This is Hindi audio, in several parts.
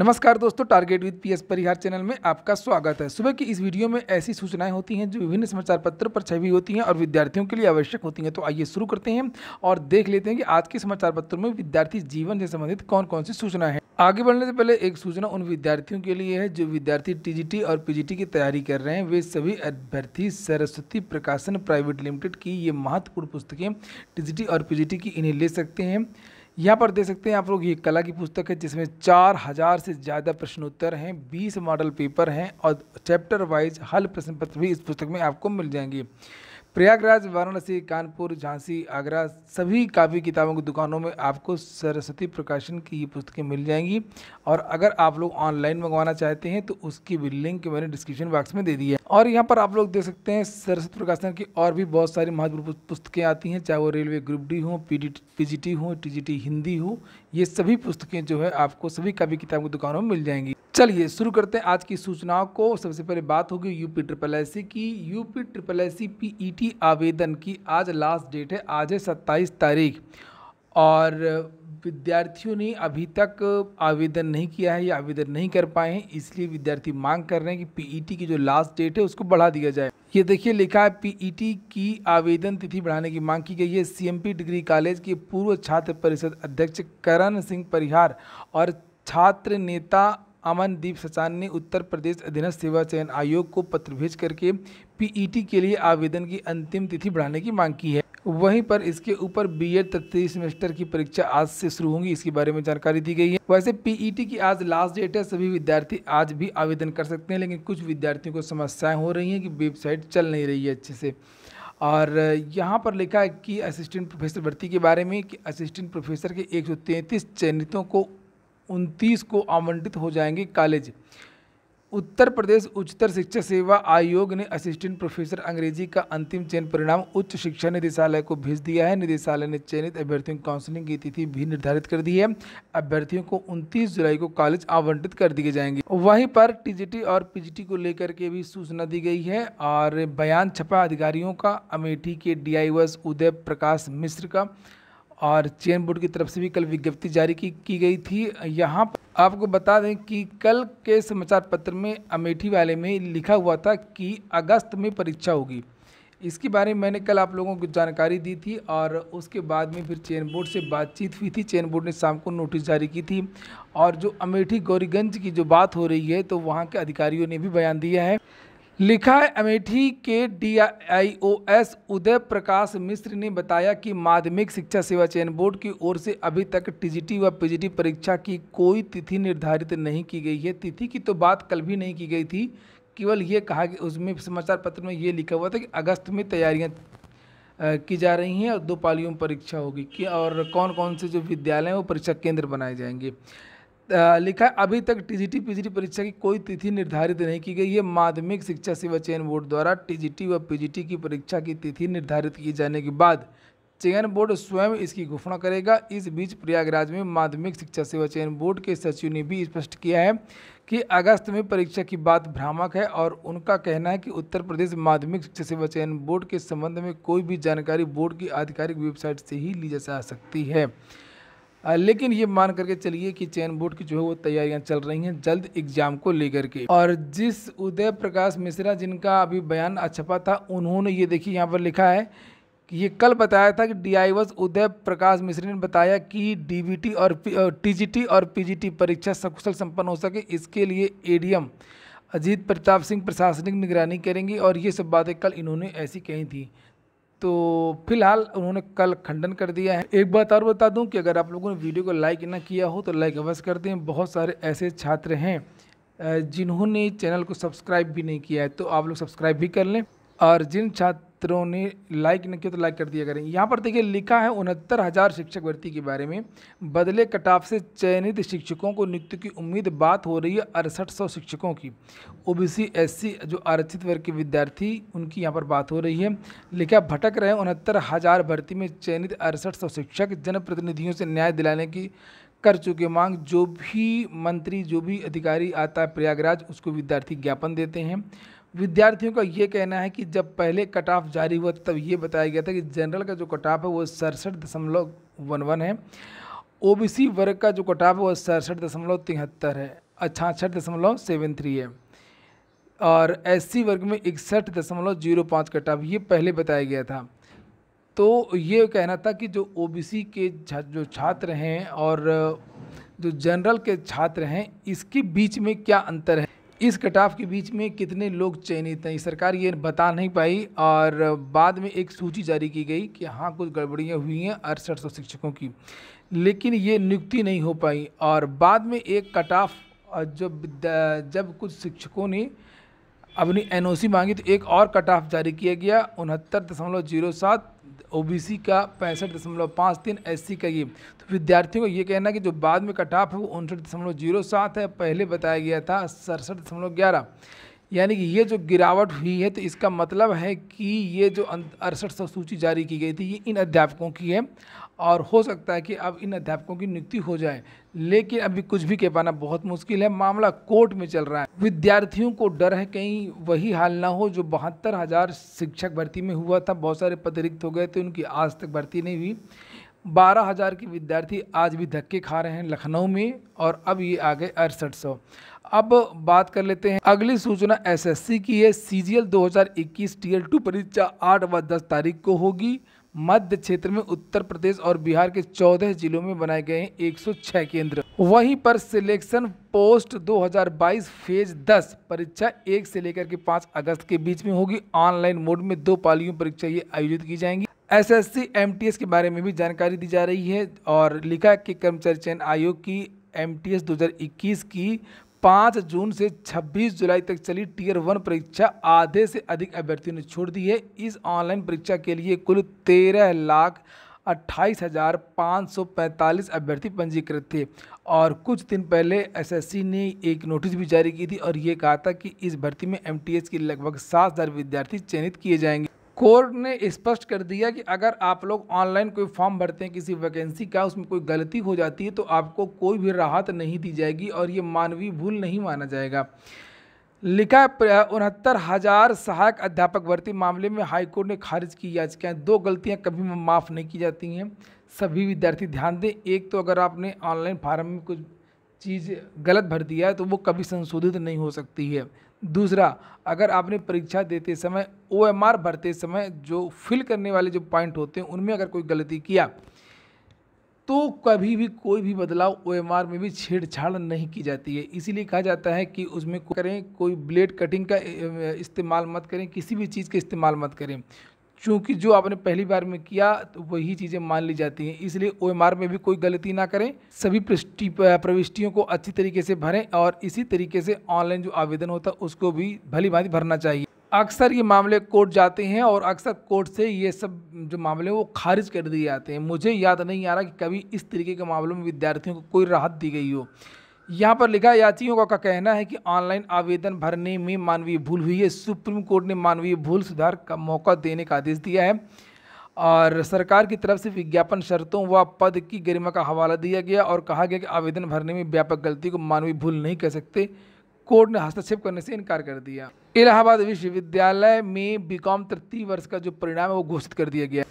नमस्कार दोस्तों target with P S Parihar channel में आपका स्वागत है सुबह की इस वीडियो में ऐसी सूचनाएं होती हैं जो विभिन्न समाचार पत्र पर छवि होती हैं और विद्यार्थियों के लिए आवश्यक होती हैं तो आइए शुरू करते हैं और देख लेते हैं कि आज के समाचार पत्रों में विद्यार्थी जीवन से संबंधित कौन कौन सी सूचना है आगे बढ़ने से पहले एक सूचना उन विद्यार्थियों के लिए है जो विद्यार्थी टीजीटी और पीजीटी की तैयारी कर रहे हैं वे सभी अभ्यर्थी सरस्वती प्रकाशन प्राइवेट लिमिटेड की ये महत्वपूर्ण पुस्तकें टीजीटी और पीजीटी की इन्हें ले सकते हैं यहाँ पर देख सकते हैं आप लोग ये कला की पुस्तक है जिसमें चार हज़ार से ज़्यादा प्रश्नोत्तर हैं बीस मॉडल पेपर हैं और चैप्टर वाइज हल प्रश्न पत्र भी इस पुस्तक में आपको मिल जाएंगे प्रयागराज वाराणसी कानपुर झांसी आगरा सभी काफ़ी किताबों की दुकानों में आपको सरस्वती प्रकाशन की ये पुस्तकें मिल जाएंगी और अगर आप लोग ऑनलाइन मंगवाना चाहते हैं तो उसकी भी लिंक मैंने डिस्क्रिप्शन बॉक्स में दे दी है और यहाँ पर आप लोग देख सकते हैं सरस्वती प्रकाशन की और भी बहुत सारी महत्वपूर्ण पुस्तकें आती हैं चाहे वो रेलवे ग्रुप डी हों पी जी टी हों टी जी टी हिंदी हो ये सभी पुस्तकें जो है आपको सभी काफ़ी किताबों की दुकानों में मिल जाएंगी चलिए शुरू करते हैं आज की सूचनाओं को सबसे पहले बात होगी यूपी ट्रिपल एस की यूपी ट्रिपल एस सी आवेदन की आज लास्ट डेट है आज है सत्ताईस तारीख और विद्यार्थियों ने अभी तक आवेदन नहीं किया है या आवेदन नहीं कर पाए हैं इसलिए विद्यार्थी मांग कर रहे हैं कि पीईटी की जो लास्ट डेट है उसको बढ़ा दिया जाए ये देखिए लिखा है पीईटी की आवेदन तिथि बढ़ाने की मांग की गई है सीएमपी डिग्री कॉलेज के पूर्व छात्र परिषद अध्यक्ष करण सिंह परिहार और छात्र नेता अमनदीप सचान ने उत्तर प्रदेश अधीनस्थ सेवा चयन आयोग को पत्र भेज करके पीईटी e के लिए आवेदन की अंतिम तिथि बढ़ाने की मांग की है वहीं पर इसके ऊपर बीएड तृतीय सेमेस्टर की परीक्षा आज से शुरू होंगी इसके बारे में जानकारी दी गई है वैसे पीईटी e की आज लास्ट डेट है सभी विद्यार्थी आज भी आवेदन कर सकते हैं लेकिन कुछ विद्यार्थियों को समस्याएं हो रही हैं कि वेबसाइट चल नहीं रही है अच्छे से और यहाँ पर लिखा है कि असिस्टेंट प्रोफेसर भर्ती के बारे में कि असिस्टेंट प्रोफेसर के एक चयनितों को उनतीस को आवंटित हो जाएंगे कॉलेज उत्तर प्रदेश उच्चतर शिक्षा सेवा आयोग ने असिस्टेंट प्रोफेसर अंग्रेजी का अंतिम चयन परिणाम उच्च शिक्षा निदेशालय को भेज दिया है निदेशालय ने चयनित अभ्यर्थियों की काउंसलिंग की तिथि भी निर्धारित कर दी है अभ्यर्थियों को 29 जुलाई को कॉलेज आवंटित कर दिए जाएंगे वहीं पर टीजीटी और पीजीटी को लेकर के भी सूचना दी गई है और बयान छपा अधिकारियों का अमेठी के डी उदय प्रकाश मिश्र का और चयन बोर्ड की तरफ से भी कल विज्ञप्ति जारी की, की गई थी यहाँ आपको बता दें कि कल के समाचार पत्र में अमेठी वाले में लिखा हुआ था कि अगस्त में परीक्षा होगी इसके बारे में मैंने कल आप लोगों को जानकारी दी थी और उसके बाद में फिर चयन बोर्ड से बातचीत हुई थी चयन बोर्ड ने शाम को नोटिस जारी की थी और जो अमेठी गौरीगंज की जो बात हो रही है तो वहाँ के अधिकारियों ने भी बयान दिया है लिखा है अमेठी के डीआईओएस उदय प्रकाश मिश्र ने बताया कि माध्यमिक शिक्षा सेवा चयन बोर्ड की ओर से अभी तक टीजीटी व पीजीटी परीक्षा की कोई तिथि निर्धारित नहीं की गई है तिथि की तो बात कल भी नहीं की गई थी केवल ये कहा कि उसमें समाचार पत्र में ये लिखा हुआ था कि अगस्त में तैयारियां की जा रही हैं और दो पालियों में परीक्षा होगी कि और कौन कौन से जो विद्यालय हैं वो परीक्षा केंद्र बनाए जाएंगे लिखा है अभी तक टीजीटी पीजीटी परीक्षा की कोई तिथि निर्धारित नहीं की गई है माध्यमिक शिक्षा सेवा चयन बोर्ड द्वारा टीजीटी व पीजीटी की परीक्षा की तिथि निर्धारित किए जाने के बाद चयन बोर्ड स्वयं इसकी घोषणा करेगा इस बीच प्रयागराज में माध्यमिक शिक्षा सेवा चयन बोर्ड के सचिव ने भी स्पष्ट किया है कि अगस्त में परीक्षा की बात भ्रामक है और उनका कहना है कि उत्तर प्रदेश माध्यमिक शिक्षा सेवा चयन बोर्ड के संबंध में कोई भी जानकारी बोर्ड की आधिकारिक वेबसाइट से ही ली जा सकती है लेकिन ये मान करके चलिए कि चयन बोर्ड की जो है वो तैयारियां चल रही हैं जल्द एग्जाम को लेकर के और जिस उदय प्रकाश मिश्रा जिनका अभी बयान अछपा था उन्होंने ये देखिए यहाँ पर लिखा है कि ये कल बताया था कि डी आई उदय प्रकाश मिश्र ने बताया कि डीबीटी और टीजीटी और पीजीटी परीक्षा सकुशल संपन्न हो सके इसके लिए ए अजीत प्रताप सिंह प्रशासनिक निगरानी करेंगे और ये सब बातें कल इन्होंने ऐसी कही थी तो फिलहाल उन्होंने कल खंडन कर दिया है एक बात और बता दूं कि अगर आप लोगों ने वीडियो को लाइक ना किया हो तो लाइक अवश्य कर दें बहुत सारे ऐसे छात्र हैं जिन्होंने चैनल को सब्सक्राइब भी नहीं किया है तो आप लोग सब्सक्राइब भी कर लें और जिन छात्र मित्रों ने लाइक नहीं किया तो लाइक कर दिया करें यहाँ पर देखिए लिखा है उनहत्तर हज़ार शिक्षक भर्ती के बारे में बदले कटाफ से चयनित शिक्षकों को नियुक्ति की उम्मीद बात हो रही है अड़सठ सौ शिक्षकों की ओबीसी एससी जो आरक्षित वर्ग के विद्यार्थी उनकी यहाँ पर बात हो रही है लिखा भटक रहे उनहत्तर हज़ार भर्ती में चयनित अड़सठ सौ शिक्षक जनप्रतिनिधियों से न्याय दिलाने की कर चुके मांग जो भी मंत्री जो भी अधिकारी आता है प्रयागराज उसको विद्यार्थी ज्ञापन देते हैं विद्यार्थियों का ये कहना है कि जब पहले कट ऑफ जारी हुआ तब ये बताया गया था कि जनरल का जो कट ऑफ है वो सड़सठ दशमलव वन वन है ओबीसी वर्ग का जो कट ऑफ है वो सड़सठ दशमलव तिहत्तर है छाछठ दशमलव सेवन थ्री है और एस वर्ग में इकसठ दशमलव जीरो पाँच कट ऑफ ये पहले बताया गया था तो ये कहना था कि जो ओ के जो छात्र हैं और जो जनरल के छात्र हैं इसके बीच में क्या अंतर है इस कटाफ के बीच में कितने लोग चयनित हैं सरकार ये बता नहीं पाई और बाद में एक सूची जारी की गई कि हाँ कुछ गड़बड़ियाँ हुई हैं अड़सठ सौ शिक्षकों की लेकिन ये नियुक्ति नहीं हो पाई और बाद में एक कटाफ जब जब कुछ शिक्षकों ने अपनी एनओसी मांगी तो एक और कट ऑफ जारी किया गया उनहत्तर दशमलव जीरो सात ओ का पैंसठ दशमलव पाँच तीन एस का ये तो विद्यार्थियों को ये कहना कि जो बाद में कट ऑफ है वो उनसठ दशमलव जीरो सात है पहले बताया गया था सड़सठ दशमलव ग्यारह यानी कि ये जो गिरावट हुई है तो इसका मतलब है कि ये जो अं-, अड़सठ सौ सूची जारी की गई थी ये इन अध्यापकों की है और हो सकता है कि अब इन अध्यापकों की नियुक्ति हो जाए लेकिन अभी कुछ भी कह पाना बहुत मुश्किल है मामला कोर्ट में चल रहा है विद्यार्थियों को डर है कहीं वही हाल ना हो जो बहत्तर हज़ार शिक्षक भर्ती में हुआ था बहुत सारे पद रिक्त हो गए थे उनकी आज तक भर्ती नहीं हुई बारह हज़ार के विद्यार्थी आज भी धक्के खा रहे हैं लखनऊ में और अब ये आ गए अड़सठ सौ अब बात कर लेते हैं अगली सूचना एसएससी की है सीजीएल 2021 टीएल टू परीक्षा 8 व 10 तारीख को होगी मध्य क्षेत्र में उत्तर प्रदेश और बिहार के 14 जिलों में बनाए गए हैं 106 केंद्र वहीं पर सिलेक्शन पोस्ट 2022 फेज 10 परीक्षा एक से लेकर के 5 अगस्त के बीच में होगी ऑनलाइन मोड में दो पालियों परीक्षा ये आयोजित की जाएंगी एसएससी एमटीएस के बारे में भी जानकारी दी जा रही है और लिखा कि कर्मचारी चयन आयोग की एम टी एस की पाँच जून से 26 जुलाई तक चली टीयर वन परीक्षा आधे से अधिक अभ्यर्थियों ने छोड़ दी है इस ऑनलाइन परीक्षा के लिए कुल तेरह लाख अट्ठाईस हज़ार पाँच सौ पैंतालीस अभ्यर्थी पंजीकृत थे और कुछ दिन पहले एसएससी ने एक नोटिस भी जारी की थी और ये कहा था कि इस भर्ती में एमटीएस के लगभग सात हज़ार विद्यार्थी चयनित किए जाएंगे कोर्ट ने स्पष्ट कर दिया कि अगर आप लोग ऑनलाइन कोई फॉर्म भरते हैं किसी वैकेंसी का उसमें कोई गलती हो जाती है तो आपको कोई भी राहत नहीं दी जाएगी और ये मानवीय भूल नहीं माना जाएगा लिखा उनहत्तर हज़ार सहायक अध्यापक भर्ती मामले में हाईकोर्ट ने खारिज की याचिकाएं दो गलतियां कभी माफ़ नहीं की जाती हैं सभी विद्यार्थी ध्यान दें एक तो अगर आपने ऑनलाइन फार्म में कुछ चीज़ गलत भर दिया है तो वो कभी संशोधित नहीं हो सकती है दूसरा अगर आपने परीक्षा देते समय ओ भरते समय जो फिल करने वाले जो पॉइंट होते हैं उनमें अगर कोई गलती किया तो कभी भी कोई भी बदलाव ओ में भी छेड़छाड़ नहीं की जाती है इसीलिए कहा जाता है कि उसमें करें कोई ब्लेड कटिंग का इस्तेमाल मत करें किसी भी चीज़ का इस्तेमाल मत करें चूँकि जो आपने पहली बार में किया तो वही चीज़ें मान ली जाती हैं इसलिए ओ में भी कोई गलती ना करें सभी पृष्टि प्रविष्टियों को अच्छी तरीके से भरें और इसी तरीके से ऑनलाइन जो आवेदन होता है उसको भी भली भांति भरना चाहिए अक्सर ये मामले कोर्ट जाते हैं और अक्सर कोर्ट से ये सब जो मामले वो खारिज कर दिए जाते हैं मुझे याद नहीं आ रहा कि कभी इस तरीके के मामलों में विद्यार्थियों को कोई राहत दी गई हो यहाँ पर लिखा याचिकों का कहना है कि ऑनलाइन आवेदन भरने में मानवीय भूल हुई है सुप्रीम कोर्ट ने मानवीय भूल सुधार का मौका देने का आदेश दिया है और सरकार की तरफ से विज्ञापन शर्तों व पद की गरिमा का हवाला दिया गया और कहा गया कि आवेदन भरने में व्यापक गलती को मानवीय भूल नहीं कर सकते कोर्ट ने हस्तक्षेप करने से इनकार कर दिया इलाहाबाद विश्वविद्यालय में बीकॉम तृतीय वर्ष का जो परिणाम है वो घोषित कर दिया गया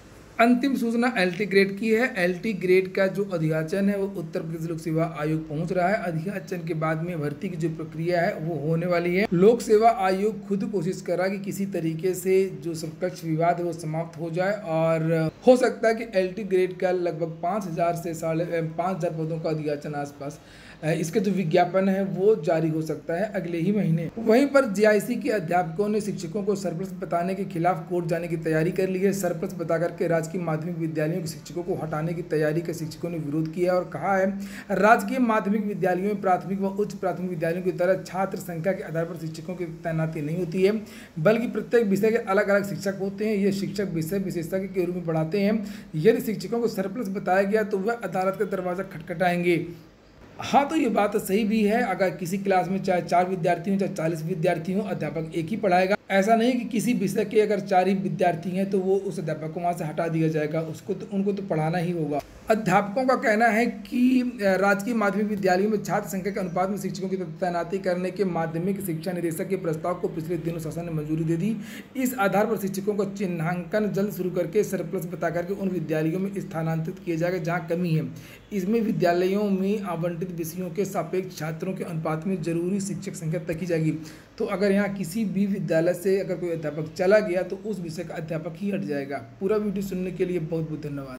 अंतिम सूचना एल टी ग्रेड की है एल टी ग्रेड का जो अध्याचन है वो उत्तर प्रदेश लोक सेवा आयोग पहुंच रहा है अध्याचन के बाद में भर्ती की जो प्रक्रिया है वो होने वाली है लोक सेवा आयोग खुद कोशिश कर रहा है कि किसी तरीके से जो समकक्ष विवाद है वो समाप्त हो जाए और हो सकता है कि एल टी ग्रेड का लगभग पाँच हज़ार से साढ़े पाँच हज़ार पदों का अध्याचन आसपास इसके जो विज्ञापन है वो जारी हो सकता है अगले ही महीने वहीं पर जी के अध्यापकों ने शिक्षकों को सरप्रस बताने के खिलाफ कोर्ट जाने की तैयारी कर ली है सरप्रस बता करके राजकीय माध्यमिक विद्यालयों के शिक्षकों को हटाने की तैयारी का शिक्षकों ने विरोध किया और कहा है राजकीय माध्यमिक विद्यालयों में प्राथमिक व उच्च प्राथमिक विद्यालयों की तरह छात्र संख्या के आधार पर शिक्षकों की तैनाती नहीं होती है बल्कि प्रत्येक विषय के अलग अलग शिक्षक होते हैं ये शिक्षक विषय विशेषज्ञ के रूप में पढ़ाते हैं यदि शिक्षकों को सरप्लस बताया गया तो वह अदालत का दरवाज़ा खटखटाएंगे हाँ तो ये बात तो सही भी है अगर किसी क्लास में चाहे चार विद्यार्थी हों चाहे चालीस विद्यार्थी हों अध्यापक एक ही पढ़ाएगा ऐसा नहीं कि किसी विषय के अगर चार ही विद्यार्थी हैं तो वो उस अध्यापक को वहाँ से हटा दिया जाएगा उसको तो उनको तो पढ़ाना ही होगा अध्यापकों का कहना है कि राजकीय माध्यमिक विद्यालयों में छात्र संख्या के अनुपात में शिक्षकों की तैनाती करने के माध्यमिक शिक्षा निदेशक के प्रस्ताव को पिछले दिनों शासन ने मंजूरी दे दी इस आधार पर शिक्षकों का चिन्हांकन जल्द शुरू करके सरप्लस बता करके उन विद्यालयों में स्थानांतरित किया जाएगा जहाँ कमी है इसमें विद्यालयों में आवंटित विषयों के सापेक्ष छात्रों के अनुपात में जरूरी शिक्षक संख्या तकी जाएगी तो अगर यहाँ किसी भी विद्यालय से अगर कोई अध्यापक चला गया तो उस विषय का अध्यापक ही हट जाएगा पूरा वीडियो सुनने के लिए बहुत बहुत धन्यवाद